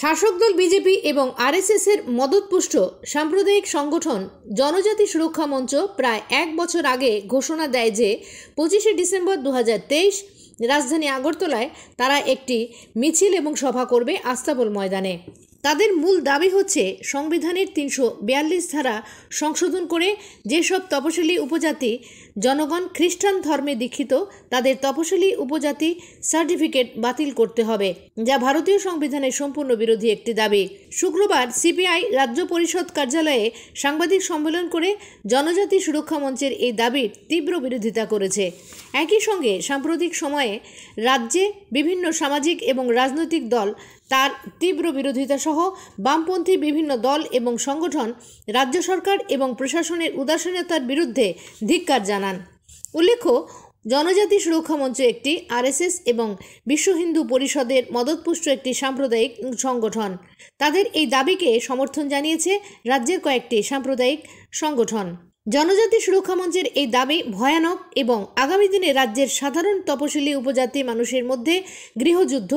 শাসক দল বিজেপি এবং আরএসএসের মদতপুষ্ট সাম্প্রদায়িক সংগঠন জনজাতি সুরক্ষা মঞ্চ প্রায় এক বছর আগে ঘোষণা দেয় যে পঁচিশে ডিসেম্বর দু রাজধানী আগরতলায় তারা একটি মিছিল এবং সভা করবে আস্তাবল ময়দানে তাদের মূল দাবি হচ্ছে সংবিধানের তিনশো বিয়াল্লিশ ধারা সংশোধন করে যেসব তপশিলি উপজাতি জনগণ খ্রিস্টান ধর্মে দীক্ষিত তাদের তপশিলি উপজাতি সার্টিফিকেট বাতিল করতে হবে যা ভারতীয় সংবিধানের সম্পূর্ণ বিরোধী একটি দাবি শুক্রবার সিপিআই রাজ্য পরিষদ কার্যালয়ে সাংবাদিক সম্মেলন করে জনজাতি সুরক্ষা মঞ্চের এই দাবির তীব্র বিরোধিতা করেছে একই সঙ্গে সাম্প্রতিক সময়ে রাজ্যে বিভিন্ন সামাজিক এবং রাজনৈতিক দল তার তীব্র বিরোধিতা সহ বামপন্থী বিভিন্ন দল এবং সংগঠন রাজ্য সরকার এবং প্রশাসনের উদাসীনতার বিরুদ্ধে ধিক্কার জানান উল্লেখ্য জনজাতি সুরক্ষা মঞ্চ একটি আরএসএস এবং বিশ্ব হিন্দু পরিষদের মদতপুষ্ট একটি সাম্প্রদায়িক সংগঠন তাদের এই দাবিকে সমর্থন জানিয়েছে রাজ্যের কয়েকটি সাম্প্রদায়িক সংগঠন জনজাতি সুরক্ষা মঞ্চের এই দাবি ভয়ানক এবং আগামী দিনে রাজ্যের সাধারণ তপশিলি উপজাতি মানুষের মধ্যে গৃহযুদ্ধ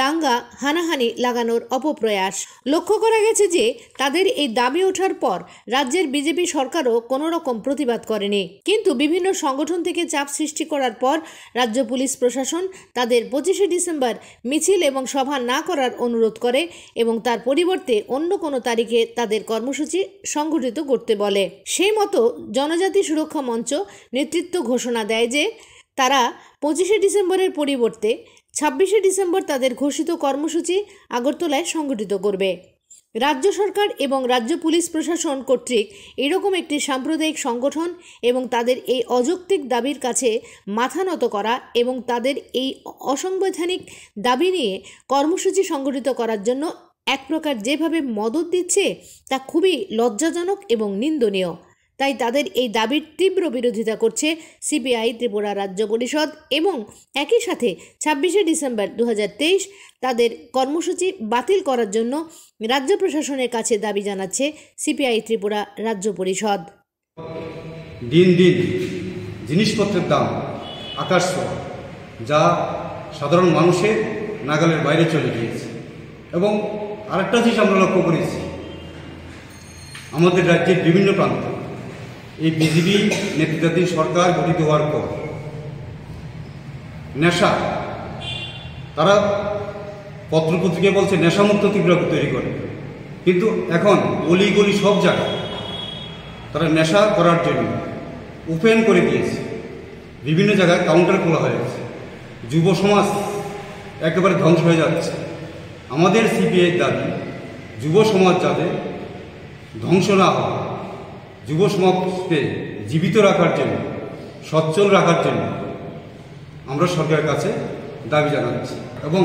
দাঙ্গা হানাহানি লাগানোর অপপ্রয়াস লক্ষ্য করা গেছে যে তাদের এই দাবি ওঠার পর রাজ্যের বিজেপি সরকারও কোনো রকম প্রতিবাদ করেনি কিন্তু বিভিন্ন সংগঠন থেকে চাপ সৃষ্টি করার পর রাজ্য পুলিশ প্রশাসন তাদের পঁচিশে ডিসেম্বর মিছিল এবং সভা না করার অনুরোধ করে এবং তার পরিবর্তে অন্য কোনো তারিখে তাদের কর্মসূচি সংগঠিত করতে বলে সেই মতো জনজাতি সুরক্ষা মঞ্চ নেতৃত্ব ঘোষণা দেয় যে তারা পঁচিশে ডিসেম্বরের পরিবর্তে ছাব্বিশে ডিসেম্বর তাদের ঘোষিত কর্মসূচি আগরতলায় সংগঠিত করবে রাজ্য সরকার এবং রাজ্য পুলিশ প্রশাসন কর্তৃক এরকম একটি সাম্প্রদায়িক সংগঠন এবং তাদের এই অযৌক্তিক দাবির কাছে মাথা নত করা এবং তাদের এই অসাংবিধানিক দাবি নিয়ে কর্মসূচি সংগঠিত করার জন্য এক প্রকার যেভাবে মদত দিচ্ছে তা খুবই লজ্জাজনক এবং নিন্দনীয় তাই তাদের এই দাবির তীব্র বিরোধিতা করছে সিপিআই ত্রিপুরা রাজ্য পরিষদ এবং একই সাথে ছাব্বিশে ডিসেম্বর দু তাদের কর্মসূচি বাতিল করার জন্য রাজ্য প্রশাসনের কাছে দাবি জানাচ্ছে সিপিআই ত্রিপুরা রাজ্য পরিষদ দিন দিন জিনিসপত্রের দাম আকাশ যা সাধারণ মানুষের নাগালের বাইরে চলে গিয়েছে এবং আরেকটা জিনিস আমরা লক্ষ্য করেছি আমাদের রাজ্যের বিভিন্ন প্রান্তে এই বিজেপি নেতৃত্বাধীন সরকার গঠিত হওয়ার পর নেশা তারা পত্রপত্রিকা বলছে নেশামুক্ত ত্রিপুরা তৈরি করে কিন্তু এখন অলিগলি সব জায়গায় তারা নেশা করার জন্য ওপেন করে দিয়েছে বিভিন্ন জায়গায় কাউন্টার খোলা হয়ে গেছে যুব সমাজ একেবারে ধ্বংস হয়ে যাচ্ছে আমাদের সিপিআই দাবি যুব সমাজ যাতে ধ্বংস না হয় যুব সমাজকে জীবিত রাখার জন্য সচ্ছল রাখার জন্য আমরা সরকারের কাছে দাবি জানাচ্ছি এবং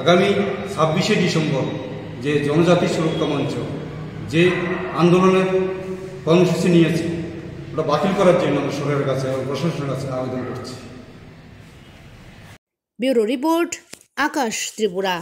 আগামী ছাব্বিশে ডিসেম্বর যে জনজাতি সুরক্ষা মঞ্চ যে আন্দোলনের কর্মসূচি নিয়েছে ওটা বাতিল করার জন্য আমরা সরকারের কাছে প্রশাসনের কাছে আবেদন করছি ব্যুরো রিপোর্ট আকাশ ত্রিপুরা